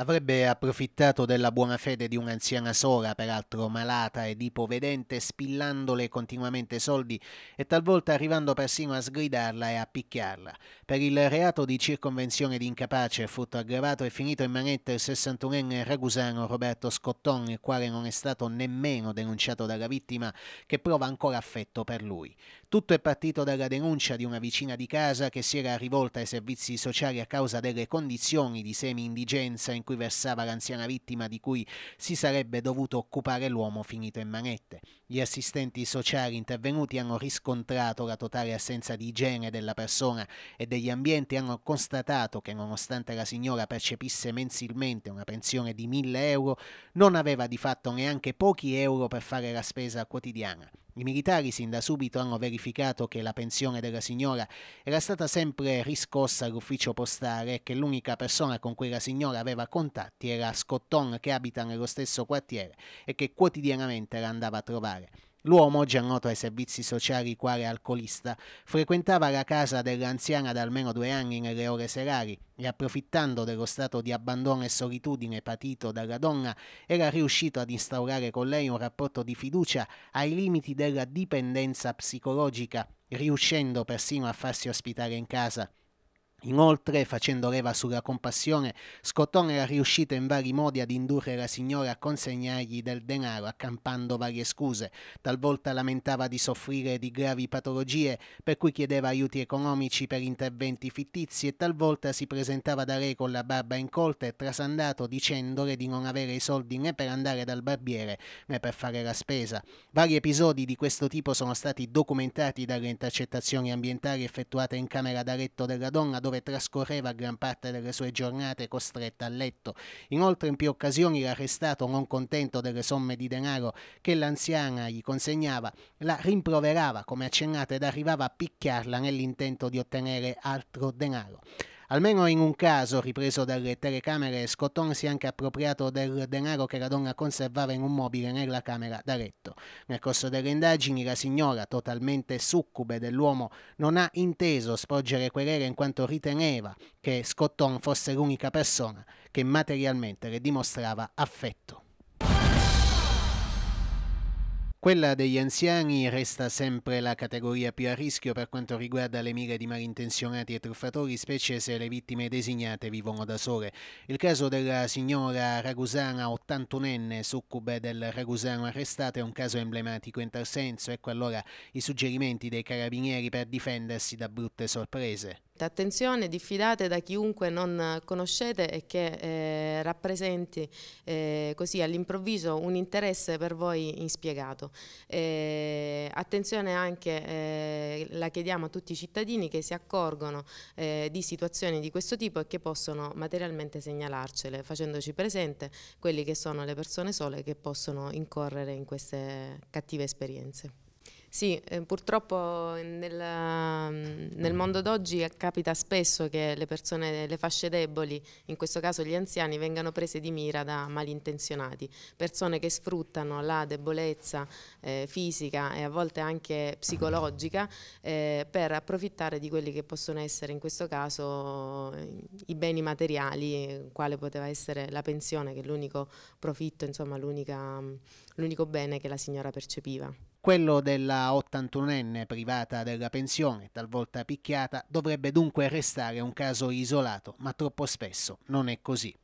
Avrebbe approfittato della buona fede di un'anziana sola, peraltro malata ed ipovedente, spillandole continuamente soldi e talvolta arrivando persino a sgridarla e a picchiarla. Per il reato di circonvenzione di incapace fu aggravato e finito in manetta il 61enne ragusano Roberto Scotton, il quale non è stato nemmeno denunciato dalla vittima, che prova ancora affetto per lui. Tutto è partito dalla denuncia di una vicina di casa che si era rivolta ai servizi sociali a causa delle condizioni di semi-indigenza in cui versava l'anziana vittima di cui si sarebbe dovuto occupare l'uomo finito in manette. Gli assistenti sociali intervenuti hanno riscontrato la totale assenza di igiene della persona e degli ambienti hanno constatato che nonostante la signora percepisse mensilmente una pensione di 1000 euro, non aveva di fatto neanche pochi euro per fare la spesa quotidiana. I militari sin da subito hanno verificato che la pensione della signora era stata sempre riscossa all'ufficio postale e che l'unica persona con cui la signora aveva contatti era Scotton che abita nello stesso quartiere e che quotidianamente la andava a trovare. L'uomo, già noto ai servizi sociali quale alcolista, frequentava la casa dell'anziana da almeno due anni nelle ore serali e approfittando dello stato di abbandono e solitudine patito dalla donna, era riuscito ad instaurare con lei un rapporto di fiducia ai limiti della dipendenza psicologica, riuscendo persino a farsi ospitare in casa. Inoltre, facendo leva sulla compassione, Scottone era riuscito in vari modi ad indurre la signora a consegnargli del denaro, accampando varie scuse. Talvolta lamentava di soffrire di gravi patologie, per cui chiedeva aiuti economici per interventi fittizi e talvolta si presentava da lei con la barba incolta e trasandato dicendole di non avere i soldi né per andare dal barbiere né per fare la spesa. Vari episodi di questo tipo sono stati documentati dalle intercettazioni ambientali effettuate in camera da letto della donna dove trascorreva gran parte delle sue giornate costretta a letto. Inoltre in più occasioni l'arrestato, non contento delle somme di denaro che l'anziana gli consegnava, la rimproverava come accennata ed arrivava a picchiarla nell'intento di ottenere altro denaro. Almeno in un caso ripreso dalle telecamere, Scottone si è anche appropriato del denaro che la donna conservava in un mobile nella camera da letto. Nel corso delle indagini la signora, totalmente succube dell'uomo, non ha inteso sporgere querele in quanto riteneva che Scotton fosse l'unica persona che materialmente le dimostrava affetto. Quella degli anziani resta sempre la categoria più a rischio per quanto riguarda le mire di malintenzionati e truffatori, specie se le vittime designate vivono da sole. Il caso della signora ragusana 81enne, succube del ragusano arrestato, è un caso emblematico in tal senso. Ecco allora i suggerimenti dei carabinieri per difendersi da brutte sorprese. Attenzione, diffidate da chiunque non conoscete e che eh, rappresenti eh, così all'improvviso un interesse per voi inspiegato. Eh, attenzione anche, eh, la chiediamo a tutti i cittadini che si accorgono eh, di situazioni di questo tipo e che possono materialmente segnalarcele, facendoci presente quelli che sono le persone sole che possono incorrere in queste cattive esperienze. Sì, eh, purtroppo eh, nel, mm, nel mondo d'oggi eh, capita spesso che le persone, le fasce deboli, in questo caso gli anziani, vengano prese di mira da malintenzionati, persone che sfruttano la debolezza eh, fisica e a volte anche psicologica eh, per approfittare di quelli che possono essere in questo caso i beni materiali, quale poteva essere la pensione, che è l'unico profitto, insomma mm, l'unico bene che la signora percepiva. Quello della 81enne privata della pensione, talvolta picchiata, dovrebbe dunque restare un caso isolato, ma troppo spesso non è così.